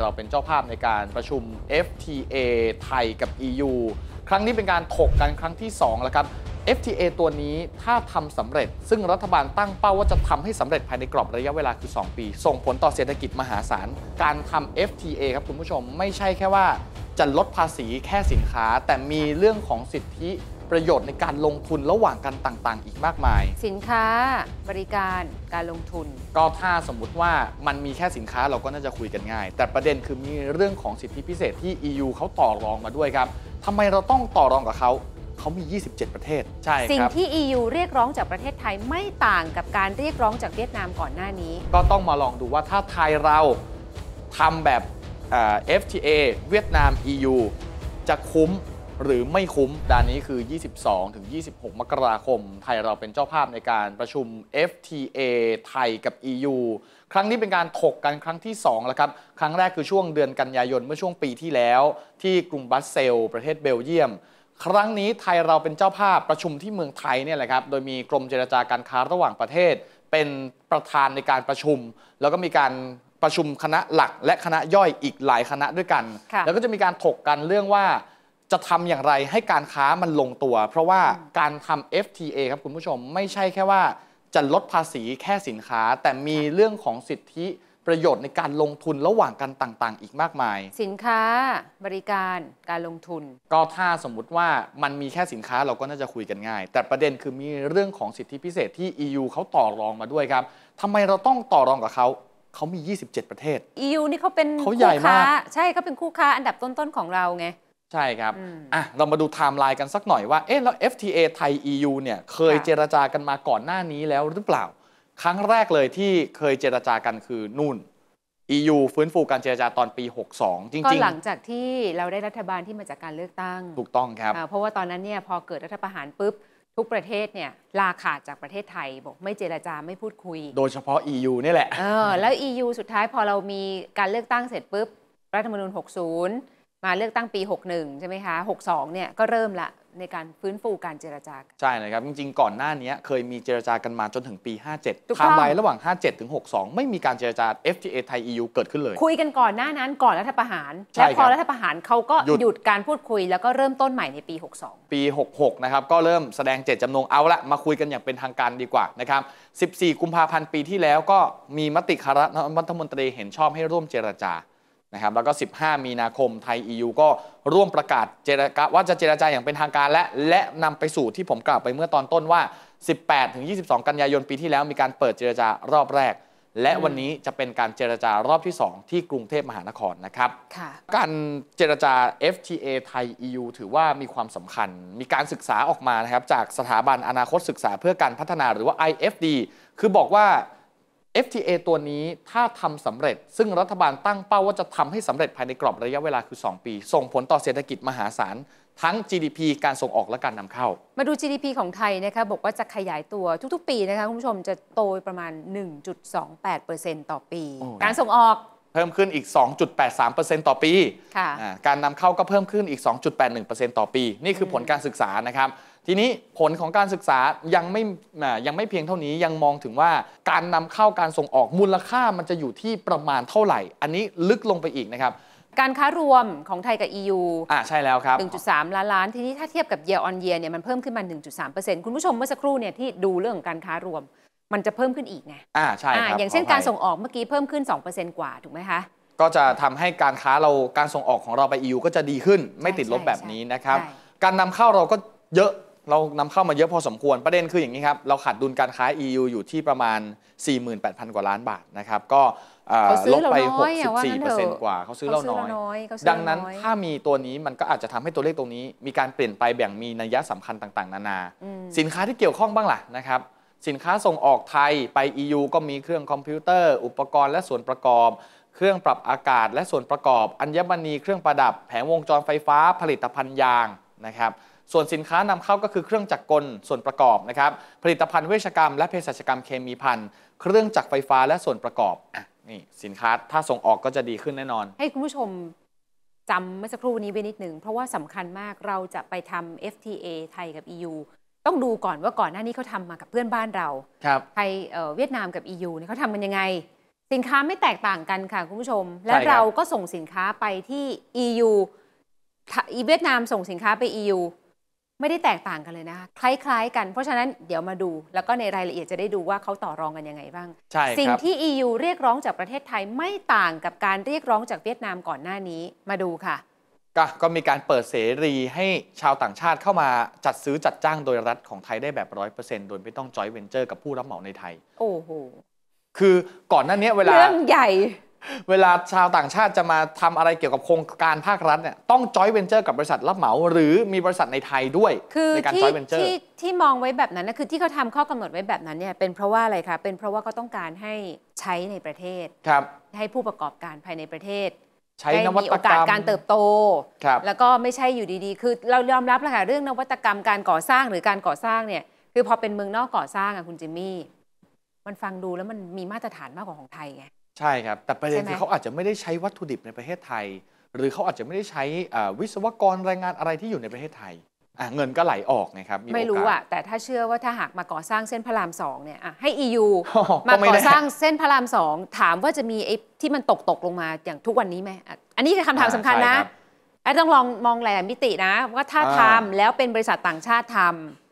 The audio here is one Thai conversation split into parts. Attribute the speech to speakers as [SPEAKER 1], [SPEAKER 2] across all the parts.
[SPEAKER 1] เราเป็นเจ้าภาพในการประชุม FTA ไทยกับ EU ครั้งนี้เป็นการถกกันครั้งที่ 2 แล้วครับ FTA ตัวนี้ถ้าทำสำเร็จ ซึ่งรัฐบาลตั้งเป้าว่าจะทำให้สำเร็จภายในกรอบระยะเวลาคือ 2 ปี ส่งผลต่อเศรษฐกิจมหาศาล การทำ FTA ครับคุณผู้ชม ไม่ใช่แค่ว่าจะลดภาษีแค่สินค้า แต่มีเรื่องของสิทธิประโยชน์ในการลงทุนระหว่างกันต่าง ๆ อีกมากมาย
[SPEAKER 2] สินค้าบริการการลงทุน
[SPEAKER 1] ก็ถ้าสมมุติว่ามันมีแค่สินค้าเราก็น่าจะคุยกันง่าย แต่ประเด็นคือมีเรื่องของสิทธิพิเศษที่ EU เขาต่อรองมาด้วยครับทำไมเราต้องต่อรองกับเขา เขามี 27 ประเทศใช่ครับ สิ่งที่
[SPEAKER 2] EU เรียกร้องจากประเทศไทยไม่ต่างกับการเรียกร้องจากเวียดนามก่อนหน้านี้
[SPEAKER 1] ก็ต้องมาลองดูว่าถ้าไทยเราทำแบบ FTA เวียดนาม EU จะคุ้มหรือไม่คุ้มดานนี้คือ22ถึง 26 มกราคม ไทยเราเป็นเจ้าภาพในการประชุม FTA ไทยกับ EU ครั้งนี้เป็นการถกกันครั้งที่2แล้วครับ ครั้งแรกคือช่วงเดือนกันยายนเมื่อช่วงปีที่แล้ว ที่กรุงบัสเซลประเทศเบลเยียม ครั้งนี้ไทยเราเป็นเจ้าภาพประชุมที่เมืองไทยเนี่ยแหละครับ โดยมีกรมเจรจาการค้าระหว่างประเทศ เป็นประธานในการประชุม แล้วก็มีการประชุมคณะหลักและคณะย่อยอีกหลายคณะด้วยกัน แล้วก็จะมีการถกกันเรื่องว่าจะทำอย่างไรให้การค้ามันลงตัว เพราะว่าการทำ FTA ครับคุณผู้ชมไม่ใช่แค่ว่า จะลดภาษีแค่สินค้า แต่มีเรื่องของสิทธิประโยชน์ในการลงทุนระหว่างกันต่างๆ อีกมากมาย สิน
[SPEAKER 2] ค้าบริการการลงทุน
[SPEAKER 1] ก็ถ้าสมมุติว่ามันมีแค่สินค้าเราก็น่าจะคุยกันง่าย แต่ประเด็นคือมีเรื่องของสิทธิพิเศษที่ EU เขาต่อรองมาด้วยครับทำไมเราต้องต่อรองกับเขาเขามี 27 ประเทศ
[SPEAKER 2] EU นี่เขาเป็นคู่ค้าใช่เขาเป็นคู่ค้าอันดับต้นๆของเราไง
[SPEAKER 1] ใช่ครับ อ่ะ เรามาดูไทม์ไลน์กันสักหน่อยว่าเอ๊ะแล้ว FTA ไทย EU เนี่ยเคยเจรจากันมาก่อนหน้านี้แล้วหรือเปล่า ครั้งแรกเลยที่เคยเจรจากันคือนู่น EU ฟื้นฟูการเจรจาตอนปี 62 จริงๆ ก็หลังจ
[SPEAKER 2] ากที่เราได้รัฐบาลที่มาจากการเลือกตั้ง ถ
[SPEAKER 1] ูกต้องครับ เพร
[SPEAKER 2] าะว่าตอนนั้นเนี่ยพอเกิดรัฐประหารปุ๊บ ทุกประเทศเนี่ยลาขาดจากประเทศไทยบอกไม่เจรจาไม่พูดคุย โด
[SPEAKER 1] ยเฉพาะ EU นี่แหละเออแ
[SPEAKER 2] ล้ว EU สุดท้ายพอเรามีการเลือกตั้งเสร็จปุ๊บ รัฐธรรมนูญ60มาเลือกตั้งปี 61 ใช่ไหมคะ 62 เนี่ย ก็เริ่มละในการฟื้นฟูการเจรจา
[SPEAKER 1] ใช่เลยครับ จริงๆ ก่อนหน้านี้เคยมีเจรจากันมาจนถึงปี 57ทมไล้ระหว่าง 57 ถึง 62 ไม่มีการเจรจา FTA ไทย EU เกิดขึ้นเลย คุยก
[SPEAKER 2] ันก่อนหน้านั้นก่อนรัฐประหาร และพอรัฐประหารเขาก็หยุดการพูดคุย แล้วก็เริ่มต้นใหม่ในปี 62
[SPEAKER 1] ปี66นะครับก็เริ่มแสดงเจตจำนงเอาละมาคุยกันอย่างเป็นทางการดีกว่านะครับ14 กุมภาพันธ์ปีที่แล้วก็มีมติคณะรัฐมนตรีเห็นชอบให้ร่วมเจรจานะครับแล้วก็ 15 มีนาคม ไทย EU ก็ร่วมประกาศเจรจา ว่าจะเจรจาอย่างเป็นทางการและ และนำไปสู่ที่ผมกล่าวไปเมื่อตอนต้นว่า 18ถึง22 กันยายนปีที่แล้วมีการเปิดเจรจารอบแรก และวันนี้จะเป็นการเจรจารอบที่ 2 ที่กรุงเทพมหานครนะครับการเจรจา FTA ไทย EU ถือว่ามีความสำคัญมีการศึกษาออกมานะครับจากสถาบันอนาคตศึกษาเพื่อการพัฒนาหรือว่า IFD คือบอกว่า FTA ตัวนี้ถ้าทำสำเร็จซึ่งรัฐบาลตั้งเป้าว่าจะทำให้สำเร็จภายในกรอบระยะเวลาคือ 2 ปี ส่งผลต่อเศรษฐกิจมหาศาล ทั้ง GDP การส่งออกและการนำเข้า มา
[SPEAKER 2] ดู GDP ของไทยนะคะบอกว่าจะขยายตัวทุกๆ ปีนะคะคุณผู้ชมจะโตประมาณ 1.28%ต่อปี การส่งออก
[SPEAKER 1] เพิ่มขึ้นอีก 2.83%ต่อปีการนำเข้าก็เพิ่มขึ้นอีก 2.81%ต่อปีนี่คือผลการศึกษานะครับทีนี้ผลของการศึกษายังไม่ยังไม่เพียงเท่านี้ยังมองถึงว่าการนำเข้าการส่งออกมูลค่ามันจะอยู่ที่ประมาณเท่าไหร่ อันนี้ลึกลงไปอีกนะครับ การค้าร
[SPEAKER 2] วมของไทยกับ EU อ่าใช่แล้วครับ 1.3 ล้านล้าน ทีนี้ถ้าเทียบกับ year on year เนี่ยมันเพิ่มขึ้นมา 1.3%คุณผู้ชมเมื่อสักครู่เนี่ยที่ดูเรื่องการค้ารวมมันจะเพิ่มขึ้นอีกไง
[SPEAKER 1] อ่าใช่ครับอย่างเช่นการส่ง
[SPEAKER 2] ออกเมื่อกี้เพิ่มขึ้น2%กว่าถูกไหมคะ
[SPEAKER 1] ก็จะทำให้การค้าเราการส่งออกของเราไป EU ก็จะดีขึ้นไม่ติดลบแบบนี้นะครับ การนำเข้าเราก็เยอะเรานำเข้ามาเยอะพอสมควรประเด็นคืออย่างนี้ครับ เราขาดดุลการค้า EU อยู่ที่ประมาณ 48,000 กว่าล้านบาทนะครับ ก็ลดไป 64%กว่าเขาซื้อเราน้อย ดังนั้นถ้ามีตัวนี้มันก็อาจจะทำให้ตัวเลขตรงนี้ มีการเปลี่ยนไปแบ่งมีนัยยะสำคัญต่างๆนานาสินค้าที่เกี่ยวข้องบ้างล่ะนะครับ สินค้าส่งออกไทยไป EU ก็มีเครื่องคอมพิวเตอร์ อุปกรณ์และส่วนประกอบ เครื่องปรับอากาศ และส่วนประกอบอัญมณีเครื่องประดับ แผงวงจรไฟฟ้าผลิตภัณฑ์ยางนะครับส่วนสินค้านำเข้าก็คือเครื่องจักรกลส่วนประกอบนะครับ ผลิตภัณฑ์เวชกรรมและเภสัชกรรมเคมีพันธุ์เครื่องจักรไฟฟ้าและส่วนประกอบอนี่สินค้าถ้าส่งออกก็จะดีขึ้นแน่นอน
[SPEAKER 2] ให้คุณผู้ชมจำเมื่อสักครู่นี้ไปนิดหนึ่ง เพราะว่าสำคัญมากเราจะไปทำ FTA ไทยกับ EU ต้องดูก่อนว่าก่อนหน้านี้เขาทำมากับเพื่อนบ้านเราครับไทยเวียดนามกับ EU เนี่ยเขาทำกันยังไง สินค้าไม่แตกต่างกันค่ะคุณผู้ชม และเราก็ส่งสินค้าไปที่ EU เวียดนามส่งสินค้าไป EU ไม่ได้แตกต่างกันเลยนะคะคล้ายๆ กัน เพราะฉะนั้นเดี๋ยวมาดู แล้วก็ในรายละเอียดจะได้ดูว่าเขาต่อรองกันยังไงบ้างใช่สิ่งที่ EU เรียกร้องจากประเทศไทยไม่ต่างกับการเรียกร้องจากเวียดนามก่อนหน้านี้มาดูค่ะ
[SPEAKER 1] ก็มีการเปิดเสรีให้ชาวต่างชาติเข้ามาจัดซื้อจัดจ้างโดยรัฐของไทยได้แบบร้อยเปอร์เซนต์โดยไม่ต้องจอยเวนเจอร์กับผู้รับเหมาในไทยโอ้โหคือก่อนหน้านี้เวลาเรื่องใหญ่เวลาชาวต่างชาติจะมาทำอะไรเกี่ยวกับโครงการภาครัฐเนี่ยต้องจอยเวนเจอร์กับบริษัทรับเหมาหรือมีบริษัทในไทยด้วยในการจอยเวนเจอร์ที่
[SPEAKER 2] ที่มองไว้แบบนั้นนะคือที่เขาทาข้อกำหนดไว้แบบนั้นเนี่ยเป็นเพราะว่าอะไรคะเป็นเพราะว่าเขาต้องการให้ใช้ในประเทศครับ ให้ผู้ประกอบการภายในประเทศ ใช้นวัตกรรมการเติบโต แล้วก็ไม่ใช่อยู่ดีๆ คือเรายอมรับแล้วค่ะเรื่องนวัตกรรมการก่อสร้างหรือการก่อสร้างเนี่ยคือพอเป็นเมืองนอกก่อสร้างอะคุณจิมมี่มันฟังดูแล้วมันมีมาตรฐานมากกว่าของไทยไง
[SPEAKER 1] ใช่ครับ แต่ประเด็นคือเขาอาจจะไม่ได้ใช้วัตถุดิบในประเทศไทย หรือเขาอาจจะไม่ได้ใช้วิศวกรแรงงานอะไรที่อยู่ในประเทศไทยเงินก็ไหลออกนะครับไม่รู้อะ
[SPEAKER 2] แต่ถ้าเชื่อว่าถ้าหากมาก่อสร้างเส้นพระรามสองเนี่ยให้
[SPEAKER 1] EU มาก่อสร้าง
[SPEAKER 2] เส้นพระรามสองถามว่าจะมีไอ้ที่มันตกตกลงมาอย่างทุกวันนี้ไหมอันนี้คือคำถามสำคัญนะไอ้ต้องลองมองหลายมิตินะ ว่าถ้าทำแล้วเป็นบริษัทต่างชาติท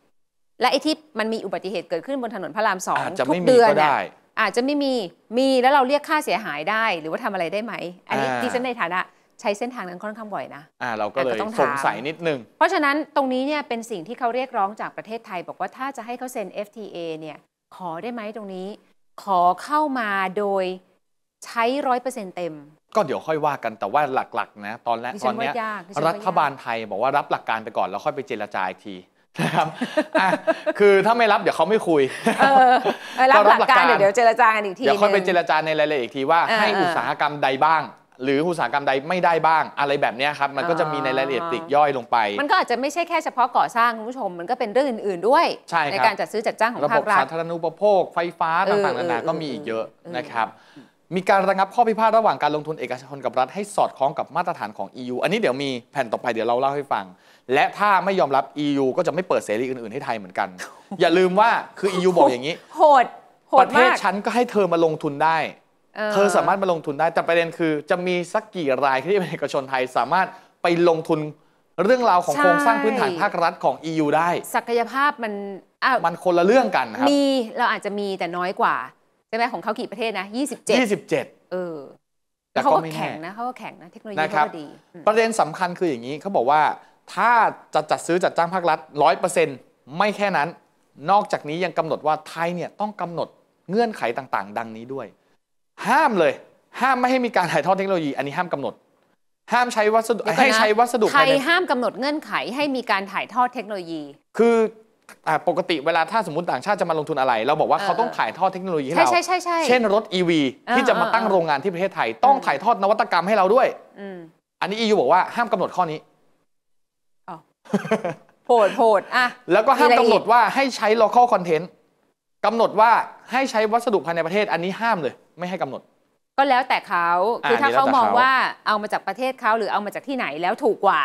[SPEAKER 2] ำและไอ้ที่มันมีอุบัติเหตุเกิดขึ้นบนถนนพระรามสองทุกเดือนเนี่ยอาจจะไม่มี มีแล้วเราเรียกค่าเสียหายได้ หรือว่าทำอะไรได้ไหม อันนี้ดิฉันในฐานะใช้เส้นทางนั้นค่อนข้างบ่อยนะ
[SPEAKER 1] อ่าเราก็เลยสงสัยนิดนึง
[SPEAKER 2] เพราะฉะนั้นตรงนี้เนี่ย เป็นสิ่งที่เขาเรียกร้องจากประเทศไทย บอกว่าถ้าจะให้เขาเซ็น FTA เนี่ย ขอได้ไหมตรงนี้ ขอเข้ามาโดยใช้ร้อยเปอร์เซ็นต์เต็ม
[SPEAKER 1] ก็เดี๋ยวค่อยว่ากันแต่ว่าหลักๆนะตอนแรกตอนนี้รัฐบาลไทยบอกว่ารับหลักการไปก่อน แล้วค่อยไปเจรจาอีกทีนะครับคือถ้าไม่รับเดี๋ยวเขาไม่คุยรับหลักการเดี๋ยวเ
[SPEAKER 2] จรจากันอีกทีเดี๋ยวค่อยไปเจร
[SPEAKER 1] จาในรายละเอียดอีกทีว่าให้อุตสาหกรรมใดบ้าง หรืออุตสาหกรรมใดไม่ได้บ้าง อะไรแบบนี้ครับมันก็จะมีในรายละเอียดติีกย่อยลงไป มันก
[SPEAKER 2] ็อาจจะไม่ใช่แค่เฉพาะก่อสร้างคุณผู้ชมมันก็เป็นเรื่องอื่น ๆ ด้วย ในการจัดซื้อจัดจ้างของภาครัฐระบบสาธ
[SPEAKER 1] ารณูปโภคไฟฟ้าต่างๆนานาก็มีอีกเยอะนะครับ มีการระงับข้อพิพาทระหว่างการลงทุนเอกชนกับรัฐให้สอดคล้องกับมาตรฐานของ EU อันนี้เดี๋ยวมีแผ่นต่อไปเดี๋ยวเราเล่าให้ฟังและถ้าไม่ยอมรับ EU ก็จะไม่เปิดเสรีอื่นๆ ให้ไทยเหมือนกัน อย่าลืมว่าคือ EU บอกอย่างนี้ โหด โหดประเทศฉันก็ให้เธอมาลงทุนได้ เธอสามารถมาลงทุนได้แต่ประเด็นคือ จะมีสักกี่รายที่เป็นเอกชนไทย สามารถไปลงทุนเรื่องราวของโครงสร้างพื้นฐานภาครัฐของ EU ได้ ศักย
[SPEAKER 2] ภาพมันมันคนละเรื่องกันครับมีเราอาจจะมีแต่น้อยกว่าใช่ไหมของเขากี่ประเทศนะ27
[SPEAKER 1] 27เออแต่เขาก็ไม่แข็แ่งน
[SPEAKER 2] ะเขาก็แข็งนะเทคโนโลยีเขาดี
[SPEAKER 1] ประเด็นสำคัญคืออย่างนี้เขาบอกว่าถ้าจะจัดซื้อจัดจ้างภาครัฐ100%ไม่แค่นั้น นอกจากนี้ยังกำหนดว่าไทยเนี่ยต้องกำหนดเงื่อนไขต่างๆ ดังนี้ด้วย ห้ามเลย ห้ามไม่ให้มีการถ่ายทอดเทคโนโลยี อันนี้ห้ามกำหนด ห้ามใช้วัสดุให้ใช้วัสดุไทยห้
[SPEAKER 2] ามกำหนดเงื่อนไขให้มีการถ่ายทอดเทคโนโลยี
[SPEAKER 1] คือปกติเวลาถ้าสมมติต่างชาติจะมาลงทุนอะไร เราบอกว่าเขาต้องถ่ายทอดเทคโนโลยีให้เราเช่นรถ EV ที่จะมาตั้งโรงงานที่ประเทศไทยต้องถ่ายทอดนวัตกรรมให้เราด้วยอันนี้ EU บอกว่าห้ามกำหนดข้อนี้โหดโหดอ่ะ แล้วก็ห้ามกำหนดว่าให้ใช้ local content กำหนดว่าให้ใช้วัสดุภายในประเทศอันนี้ห้ามเลย ไม่ให้กำหนด
[SPEAKER 2] ก็แล้วแต่เขาคือถ้าเขามองว่าเอามาจากประเทศเขาหรือเอามาจากที่ไหนแล้วถูกกว่า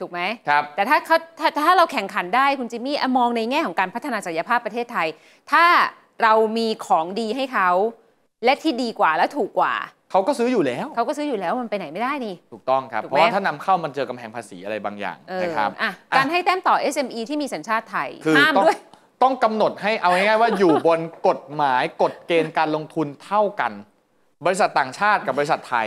[SPEAKER 2] ถูกไหมครับแต่ถ้าเขาถ้าถ้าเราแข่งขันได้คุณจิมมี่มองในแง่ของการพัฒนาศักยภาพประเทศไทย ถ้าเรามีของดีให้เขาและที่ดีกว่าและถูกกว่า
[SPEAKER 1] เขา ก็ซื้ออยู่แล้ว
[SPEAKER 2] เขาก็ซื้ออยู่แล้วมันไปไหนไม่ได้นี่
[SPEAKER 1] ถูกต้องครับเพราะถ้านำเข้ามันเจอกำแพงภาษีอะไรบางอย่างนะครับ
[SPEAKER 2] การให้แต้มต่อ SME ที่มีสัญชาติไทยห้ามด้ว
[SPEAKER 1] ยต้องกำหนดให้เอาง่ายๆว่าอยู่บนกฎหมายกฎเกณฑ์การลงทุนเท่ากัน บริษัทต่างชาติกับบริษัทไทย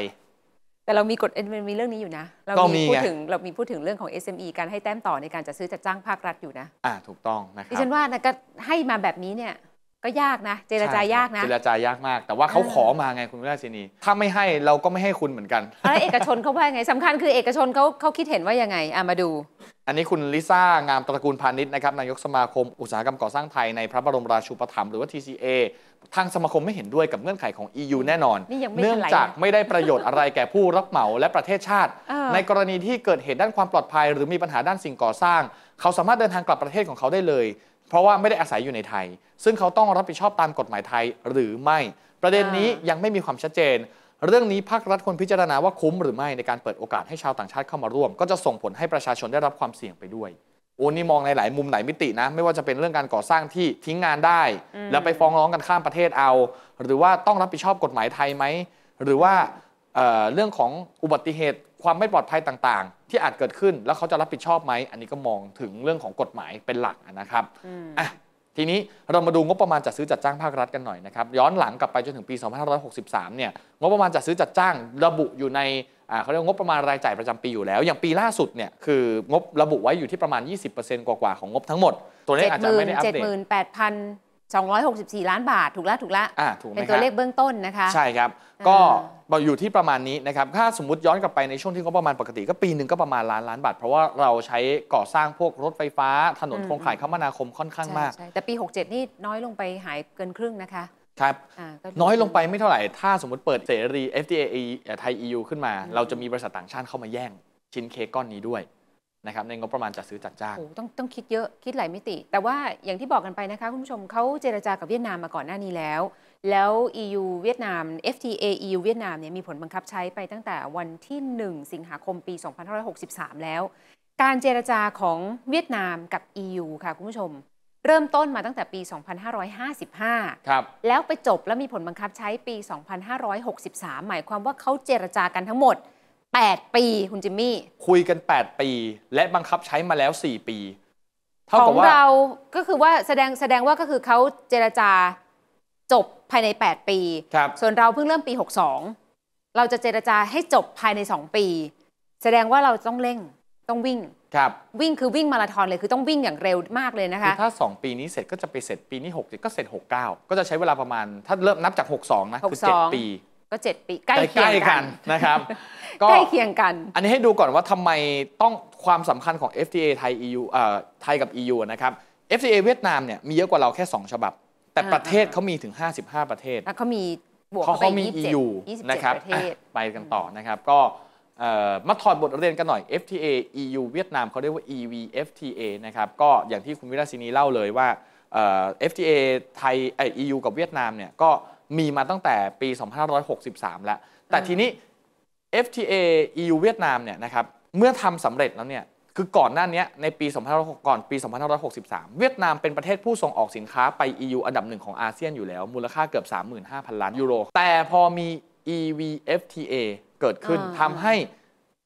[SPEAKER 2] แต่เรามีกฎมันมีเรื่องนี้อยู่นะเรามีพูดถึงเรามีพูดถึงเรื่องของ SME การให้แต้มต่อในการจะซื้อจัดจ้างภาครัฐอยู่นะ
[SPEAKER 1] อ่าถูกต้องนะครับดิฉันว่า
[SPEAKER 2] นะก็ให้มาแบบนี้เนี่ยก็ยากนะเจรจายากนะเจ
[SPEAKER 1] รจายากมาก แต่ว่าเขาขอมาไงคุณราชินีถ้าไม่ให้เราก็ไม่ให้คุณเหมือนกันแ
[SPEAKER 2] ล้วเอกชนเขาว่าไงสำคัญคือ เอกชนเขาเขาคิดเห็นว่ายังไงอ่ะมาดู
[SPEAKER 1] อันนี้คุณลิซ่างามตระกูลพาณิชย์นะครับนายกสมาคม อุตสาหกรรมก่อสร้างไทยในพระบรมราชูปถัมภ์หรือว่า TCA ทางสมาคมไม่เห็นด้วยกับเงื่อนไขของ EU แน่นอน เนื่องจากไม่ได้ประโยชน์อะไรแก่ผู้รับเหมาและประเทศชาติ ในกรณีที่เกิดเหตุด้านความปลอดภัย หรือมีปัญหาด้านสิ่งก่อสร้างเขาสามารถเดินทางกลับประเทศของเขาได้เลยเพราะว่าไม่ได้อาศัยอยู่ในไทย ซึ่งเขาต้องรับผิดชอบตามกฎหมายไทยหรือไม่ ประเด็นนี้ยังไม่มีความชัดเจน เรื่องนี้ภาครัฐควรพิจารณาว่าคุ้มหรือไม่ในการเปิดโอกาสให้ชาวต่างชาติเข้ามาร่วม ก็จะส่งผลให้ประชาชนได้รับความเสี่ยงไปด้วย โอ้นี่มองในหลายมุมหลายมิตินะ ไม่ว่าจะเป็นเรื่องการก่อสร้างที่ทิ้งงานได้ แล้วไปฟ้องร้องกันข้ามประเทศเอา หรือว่าต้องรับผิดชอบกฎหมายไทยไหม หรือว่าเรื่องของอุบัติเหตุความไม่ปลอดภัยต่างๆ ที่อาจเกิดขึ้นแล้วเขาจะรับผิดชอบไหมอันนี้ก็มองถึงเรื่องของกฎหมายเป็นหลักนะครับอ่ะทีนี้เรามาดูงบประมาณจัดซื้อจัดจ้างภาครัฐกันหน่อยนะครับย้อนหลังกลับไปจนถึงปี 2563 เนี่ยงบประมาณจัดซื้อจัดจ้างระบุอยู่ในเขาเรียกงบประมาณรายจ่ายประจำปีอยู่แล้ว อย่างปีล่าสุดเนี่ยคือ งบระบุไว้อยู่ที่ประมาณ 20%กว่าๆของงบทั้งหมด ตัวเลขอาจจะไม่ได้อัปเด
[SPEAKER 2] ต264ล้านบาทถูกแล้วถูกแล้วเป็นตัวเลขเบื้องต้นนะคะใช่
[SPEAKER 1] ครับก็อยู่ที่ประมาณนี้นะครับ ถ้าสมมติย้อนกลับไปในช่วงที่เขาประมาณปกติก็ปีหนึ่งก็ประมาณล้านล้านบาท เพราะว่าเราใช้ก่อสร้างพวกรถไฟฟ้า ถนนโครงข่ายคมนาคมค่อนข้างมาก แต
[SPEAKER 2] ่ปี 67 นี่น้อยลงไปหายเกินครึ่งนะคะครับน้อยลงไป
[SPEAKER 1] ไม่เท่าไหร่ ถ้าสมมติเปิดเสรี FTA ไทย EU ขึ้นมา เราจะมีบริษัทต่างชาติเข้ามาแย่ง ชิ้นเค้กก้อนนี้ด้วยนะครับในงบประมาณจัดซื้อจัดจ้างต
[SPEAKER 2] ้องต้องคิดเยอะคิดหลายมิติ แต่ว่าอย่างที่บอกกันไปนะคะคุณผู้ชมเขาเจรจากับเวียดนามมาก่อนหน้านี้แล้วแล้ว EU เวียดนาม FTA EU เวียดนามเนี่ยมีผลบังคับใช้ไปตั้งแต่วันที่ 1 สิงหาคมปี 2563 แล้ว การเจรจาของเวียดนามกับ EU ค่ะ คุณผู้ชม เริ่มต้นมาตั้งแต่ปี 2555 ครับ แล้วไปจบแล้วมีผลบังคับใช้ปี 2563 หมายความว่าเขาเจรจากันทั้งหมด 8 ปีคุณจิมมี่
[SPEAKER 1] คุยกัน 8 ปี และบังคับใช้มาแล้ว 4 ปีของเรา
[SPEAKER 2] ก็คือว่าแสดงแสดงว่าก็คือเขาเจรจาจบภายใน 8 ปี ส่วนเราเพิ่งเริ่มปี 62 เราจะเจรจาให้จบภายใน 2 ปี แสดงว่าเราต้องเร่งต้องวิ่งครับวิ่งคือวิ่งมาราธอนเลยคือต้องวิ่งอย่างเร็วมากเลยนะคะถ้
[SPEAKER 1] า 2 ปีนี้เสร็จก็จะไปเสร็จปีนี้6ก็เสร็จ69 ก็จะใช้เวลาประมาณ ถ้าเริ่มนับจาก62นะคือ7ปี
[SPEAKER 2] ก็7ปีใกล้เคียงกัน
[SPEAKER 1] นะครับใกล้เคียงกัน อันนี้ให้ดูก่อนว่าทำไมต้องความสำคัญของ FTA ไทย EU เอ่อไทยกับ EU นะครับ FTA เวียดนามเนี่ยมีเยอะกว่าเราแค่2 ฉบับแต่ประเทศเขามีถึง 55 ประเทศแล้วเขามี บวกเขามี EU นะครับไปกันต่อนะครับ ก็มาถอดบทเรียนกันหน่อย FTA EU เวียดนามเขาเรียกว่า EVFTA นะครับก็อย่างที่คุณวิราชินีเล่าเลยว่า FTA ไทยไอ EU กับเวียดนามเนี่ย ก็มีมาตั้งแต่ปี 2563 แล้ว แต่ทีนี้ FTA EU เวียดนามเนี่ยนะครับเมื่อทำสำเร็จแล้วเนี่ยคือก่อนหน้านี้ในปี2 5 6ก่อนปี 2563 เวียดนามเป็นประเทศผู้ส่งออกสินค้าไป EU อันดับหนึ่งของอาเซียนอยู่แล้วมูลค่าเกือบ 35,000 ล้านยูโร แต่พอมี EVFTA เกิดขึ้นทำให้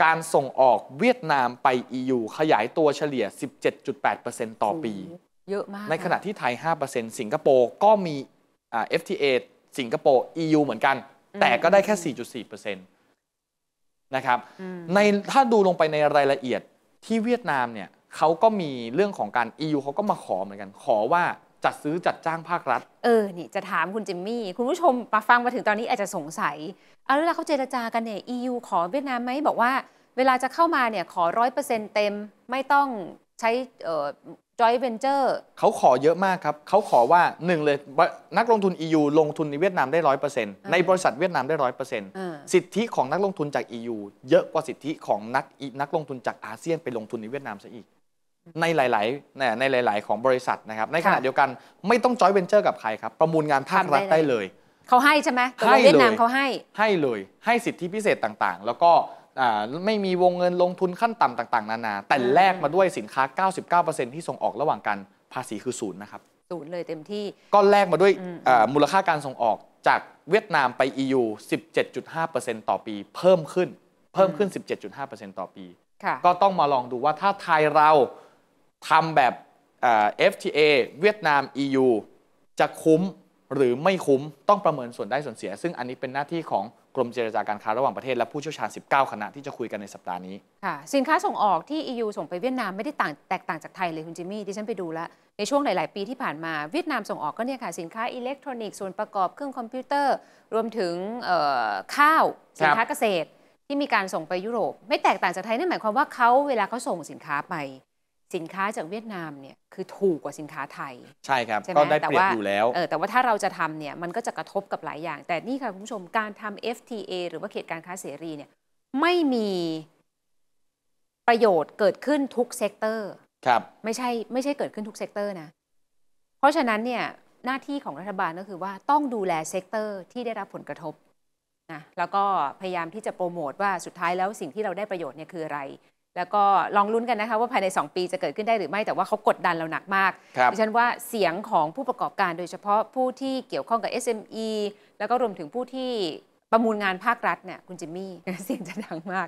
[SPEAKER 1] การส่งออกเวียดนามไป EU ขยายตัวเฉลี่ย 17.8%ต่อปี เยอะมาก ในขณะที่ไทย 5%สิงคโปร์ก็มี FTA สิงคโปร์ EU เหมือนกันแต่ก็ได้แค่ 4.4%นะครับในถ้าดูลงไปในรายละเอียดที่เวียดนามเนี่ยเขาก็มีเรื่องของการ EU เขาก็มาขอเหมือนกัน ขอว่าจัดซื้อจัดจ้างภาครัฐ
[SPEAKER 2] เออ นี่จะถามคุณจิมมี่คุณผู้ชมมาฟังมาถึงตอนนี้อาจจะสงสัย เอาเวลาเขาเจรจากันเนี่ย EU ขอเวียดนามไหมบอกว่าเวลาจะเข้ามาเนี่ย ขอร้อยเปอร์เซ็นต์เต็มไม่ต้องใช้จอยเวนเจอร์
[SPEAKER 1] เขาขอเยอะมากครับเขาขอว่าหนึ่งเลยนักลงทุน EU ลงทุนในเวียดนามได้ร้อยเปอร์เซ็นต์ในบริษัทเวียดนามได้ร้อยเปอร์เซ็นต์สิทธิของนักลงทุนจาก EU เยอะกว่าสิทธิของนักนักลงทุนจากอาเซียนไปลงทุนในเวียดนามซะอีก ในหลายๆ ในหลาย ๆ ของบริษัทนะครับในขณะเดียวกันไม่ต้องจอยเวนเจอร์กับใครครับ ประมูลงานภาครัฐได้เลย
[SPEAKER 2] เขาให้ใช่ไหมให้เวียดนามเขา
[SPEAKER 1] ให้ ให้เลย ให้สิทธิพิเศษต่าง ๆ แล้วก็ไม่มีวงเงินลงทุนขั้นต่ำต่างๆ นานาแต่แลกมาด้วยสินค้า 99%ที่ส่งออกระหว่างกันภาษีคือศูนย์นะครับ
[SPEAKER 2] ศูนย์เลยเต็มที่ก็
[SPEAKER 1] แลกมาด้วยมูลค่าการส่งออกจากเวียดนามไป EU 17.5%ต่อปีเพิ่มขึ้นเพิ่มขึ้น 17.5%ต่อปีก็ต้องมาลองดูว่าถ้าไทยเราทำแบบ FTA เวียดนาม EU จะคุ้มหรือไม่คุ้มต้องประเมินส่วนได้ส่วนเสีย ซึ่งอันนี้เป็นหน้าที่ของกรมเจรจาการค้าระหว่างประเทศและผู้เชี่ยวชาญ 19 คณะที่จะคุยกันในสัปดาห์นี้
[SPEAKER 2] ค่ะ สินค้าส่งออกที่ EU ส่งไปเวียดนามไม่ได้ต่างแตกต่างจากไทยเลยคุณจิมมี่ดิฉันไปดูแล้วในช่วงหลายๆ ปีที่ผ่านมาเวียดนามส่งออกก็เนี่ยค่ะสินค้าอิเล็กทรอนิกส์ส่วนประกอบเครื่องคอมพิวเตอร์ รวมถึงข้าวสินค้าเกษตร ที่มีการส่งไปยุโรป ไม่แตกต่างจากไทยนั่นหมายความว่าเขาเวลาเขาส่งสินค้าไปสินค้าจากเวียดนามเนี่ยคือถูกกว่าสินค้าไทย
[SPEAKER 1] ใช่ครับก็ได้เปรียบอยู่แล้วเออ
[SPEAKER 2] แต่ว่าถ้าเราจะทำเนี่ยมันก็จะกระทบกับหลายอย่าง แต่นี่ค่ะ คุณผู้ชมการทำ FTA หรือว่าเขตการค้าเสรีเนี่ยไม่มีประโยชน์เกิดขึ้นทุกเซกเตอร์ครับไม่ใช่ไม่ใช่เกิดขึ้นทุกเซกเตอร์นะ เพราะฉะนั้นเนี่ยหน้าที่ของรัฐบาลก็คือว่าต้องดูแลเซกเตอร์ที่ได้รับผลกระทบนะแล้วก็พยายามที่จะโปรโมทว่าสุดท้ายแล้วสิ่งที่เราได้ประโยชน์เนี่ยคืออะไรแล้วก็ลองลุ้นกันนะคะว่าภายใน 2 ปีจะเกิดขึ้นได้หรือไม่แต่ว่าเขากดดันเราหนักมากดิฉันว่าเสียงของผู้ประกอบการโดยเฉพาะผู้ที่เกี่ยวข้องกับ SME แล้วก็รวมถึงผู้ที่ประมูลงานภาครัฐเนี่ยคุณจิมมี่ เสียงจะดังมาก